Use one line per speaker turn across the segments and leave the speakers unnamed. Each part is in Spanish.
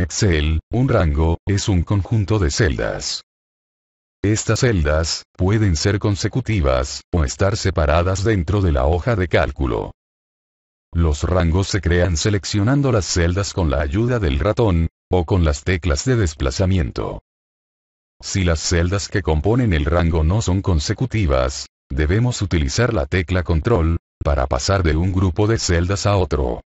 Excel, un rango, es un conjunto de celdas. Estas celdas, pueden ser consecutivas, o estar separadas dentro de la hoja de cálculo. Los rangos se crean seleccionando las celdas con la ayuda del ratón, o con las teclas de desplazamiento. Si las celdas que componen el rango no son consecutivas, debemos utilizar la tecla control, para pasar de un grupo de celdas a otro.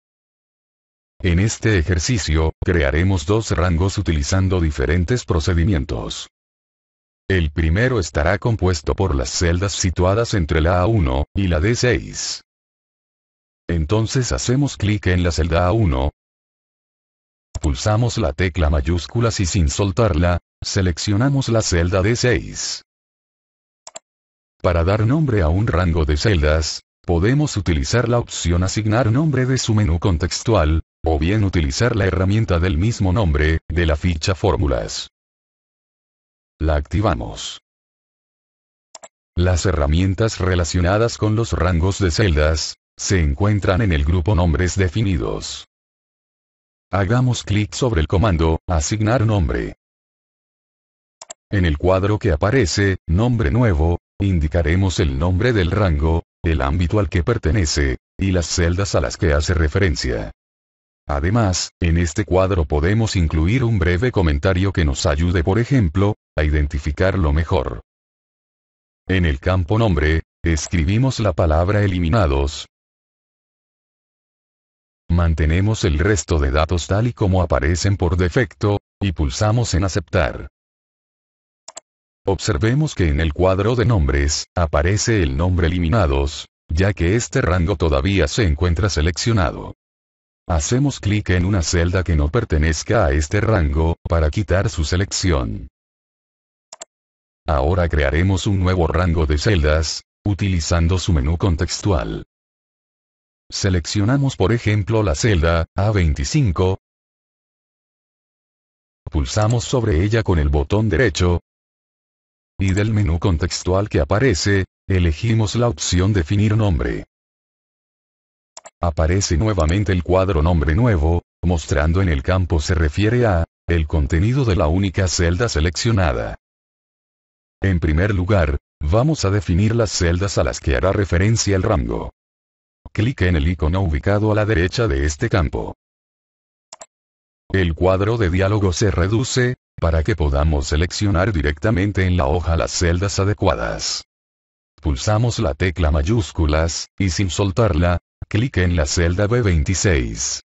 En este ejercicio, crearemos dos rangos utilizando diferentes procedimientos. El primero estará compuesto por las celdas situadas entre la A1 y la D6. Entonces hacemos clic en la celda A1. Pulsamos la tecla mayúsculas y sin soltarla, seleccionamos la celda D6. Para dar nombre a un rango de celdas, podemos utilizar la opción Asignar nombre de su menú contextual, o bien utilizar la herramienta del mismo nombre, de la ficha fórmulas. La activamos. Las herramientas relacionadas con los rangos de celdas, se encuentran en el grupo Nombres definidos. Hagamos clic sobre el comando, Asignar nombre. En el cuadro que aparece, Nombre nuevo, indicaremos el nombre del rango, el ámbito al que pertenece, y las celdas a las que hace referencia. Además, en este cuadro podemos incluir un breve comentario que nos ayude, por ejemplo, a identificarlo mejor. En el campo nombre, escribimos la palabra eliminados. Mantenemos el resto de datos tal y como aparecen por defecto, y pulsamos en aceptar. Observemos que en el cuadro de nombres, aparece el nombre eliminados, ya que este rango todavía se encuentra seleccionado. Hacemos clic en una celda que no pertenezca a este rango, para quitar su selección. Ahora crearemos un nuevo rango de celdas, utilizando su menú contextual. Seleccionamos por ejemplo la celda, A25. Pulsamos sobre ella con el botón derecho. Y del menú contextual que aparece, elegimos la opción Definir nombre. Aparece nuevamente el cuadro nombre nuevo, mostrando en el campo se refiere a, el contenido de la única celda seleccionada. En primer lugar, vamos a definir las celdas a las que hará referencia el rango. Clique en el icono ubicado a la derecha de este campo. El cuadro de diálogo se reduce, para que podamos seleccionar directamente en la hoja las celdas adecuadas. Pulsamos la tecla mayúsculas, y sin soltarla, clic en la celda B26.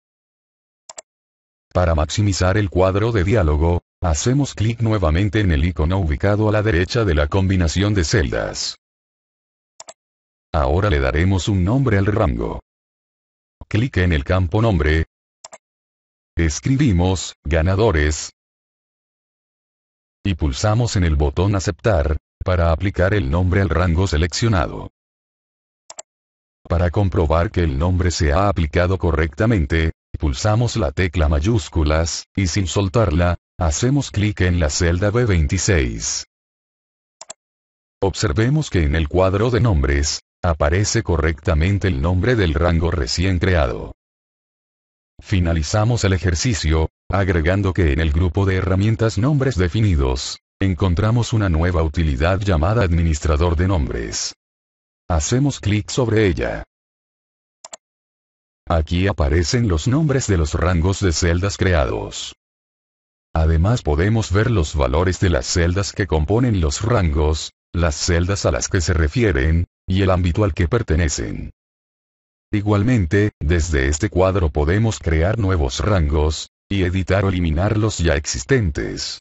Para maximizar el cuadro de diálogo, hacemos clic nuevamente en el icono ubicado a la derecha de la combinación de celdas. Ahora le daremos un nombre al rango. Clic en el campo nombre. Escribimos, ganadores. Y pulsamos en el botón aceptar, para aplicar el nombre al rango seleccionado. Para comprobar que el nombre se ha aplicado correctamente, pulsamos la tecla mayúsculas, y sin soltarla, hacemos clic en la celda B26. Observemos que en el cuadro de nombres, aparece correctamente el nombre del rango recién creado. Finalizamos el ejercicio, agregando que en el grupo de herramientas nombres definidos, encontramos una nueva utilidad llamada administrador de nombres. Hacemos clic sobre ella. Aquí aparecen los nombres de los rangos de celdas creados. Además podemos ver los valores de las celdas que componen los rangos, las celdas a las que se refieren, y el ámbito al que pertenecen. Igualmente, desde este cuadro podemos crear nuevos rangos, y editar o eliminar los ya existentes.